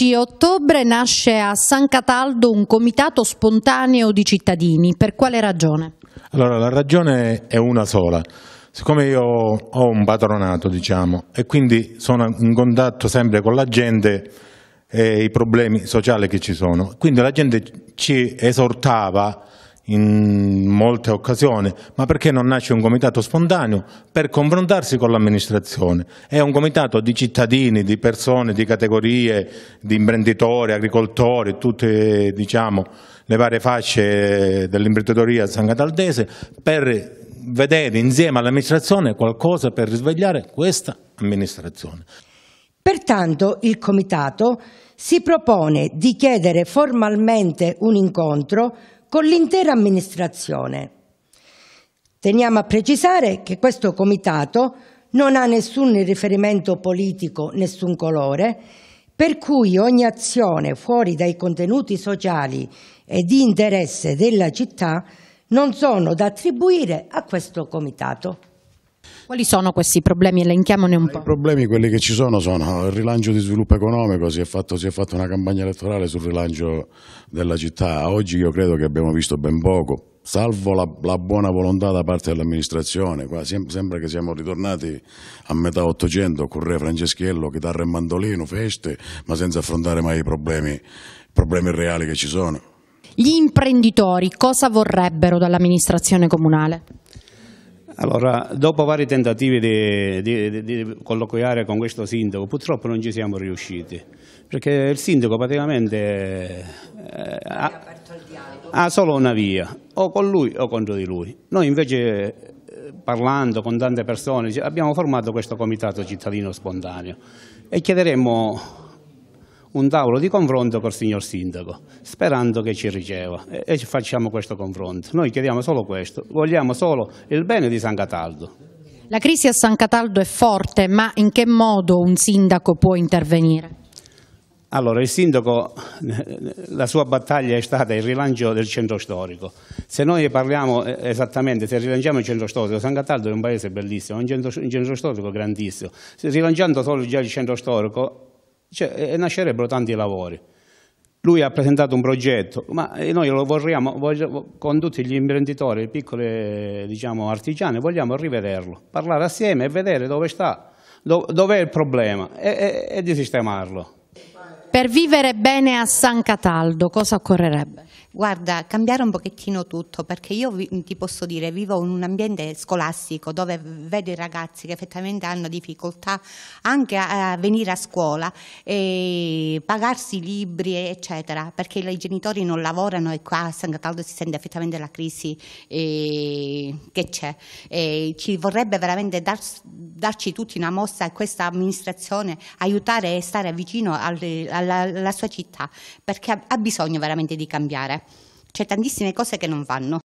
15 ottobre nasce a San Cataldo un comitato spontaneo di cittadini. Per quale ragione? Allora, la ragione è una sola. Siccome io ho un patronato, diciamo, e quindi sono in contatto sempre con la gente e i problemi sociali che ci sono, quindi la gente ci esortava a in molte occasioni, ma perché non nasce un comitato spontaneo per confrontarsi con l'amministrazione? È un comitato di cittadini, di persone, di categorie, di imprenditori, agricoltori, tutte diciamo, le varie fasce dell'imprenditoria San Cataldese per vedere insieme all'amministrazione qualcosa per risvegliare questa amministrazione. Pertanto il comitato si propone di chiedere formalmente un incontro con l'intera amministrazione. Teniamo a precisare che questo comitato non ha nessun riferimento politico, nessun colore, per cui ogni azione fuori dai contenuti sociali e di interesse della città non sono da attribuire a questo comitato. Quali sono questi problemi? Elenchiamone un po'. I problemi quelli che ci sono sono il rilancio di sviluppo economico, si è, fatto, si è fatta una campagna elettorale sul rilancio della città, oggi io credo che abbiamo visto ben poco, salvo la, la buona volontà da parte dell'amministrazione, qua sembra che siamo ritornati a metà 800 con Re Franceschiello, chitarra e mandolino, feste, ma senza affrontare mai i problemi, problemi reali che ci sono. Gli imprenditori cosa vorrebbero dall'amministrazione comunale? Allora, dopo vari tentativi di, di, di, colloquiare con questo sindaco, purtroppo non ci siamo riusciti, perché il sindaco praticamente eh, ha, ha, solo una via, o con lui o contro di lui. Noi invece, eh, parlando con tante persone, abbiamo formato questo comitato cittadino spontaneo e chiederemo un tavolo di confronto col signor Sindaco, sperando che ci riceva e, facciamo questo confronto. Noi chiediamo solo questo, vogliamo solo il bene di San Cataldo. La crisi a San Cataldo è forte, ma in che modo un sindaco può intervenire? Allora, il sindaco, la sua battaglia è stata il rilancio del centro storico. Se noi parliamo eh, esattamente, se rilanciamo il centro storico, San Cataldo è un paese bellissimo, un centro, un centro storico grandissimo. Se rilanciando solo già il centro storico, cioè, nascerebbero tanti lavori. Lui ha presentato un progetto, ma noi lo vorremmo, con tutti gli imprenditori, i piccoli diciamo, artigiani, vogliamo rivederlo, parlare assieme e vedere dove sta, do, dove è il problema e, e, e di sistemarlo. Per vivere bene a San Cataldo cosa occorrerebbe? Guarda, cambiare un pochettino tutto, perché io ti posso dire, vivo in un ambiente scolastico dove vedo i ragazzi che effettivamente hanno difficoltà anche a, venire a scuola e pagarsi i libri, eccetera, perché i genitori non lavorano e qua a San Cataldo si sente effettivamente la crisi eh, che c'è. ci vorrebbe veramente dar, darci tutti una mossa a questa amministrazione, aiutare e stare vicino al, alla, alla sua città, perché ha, ha bisogno veramente di cambiare. C'è tantissime cose che non vanno.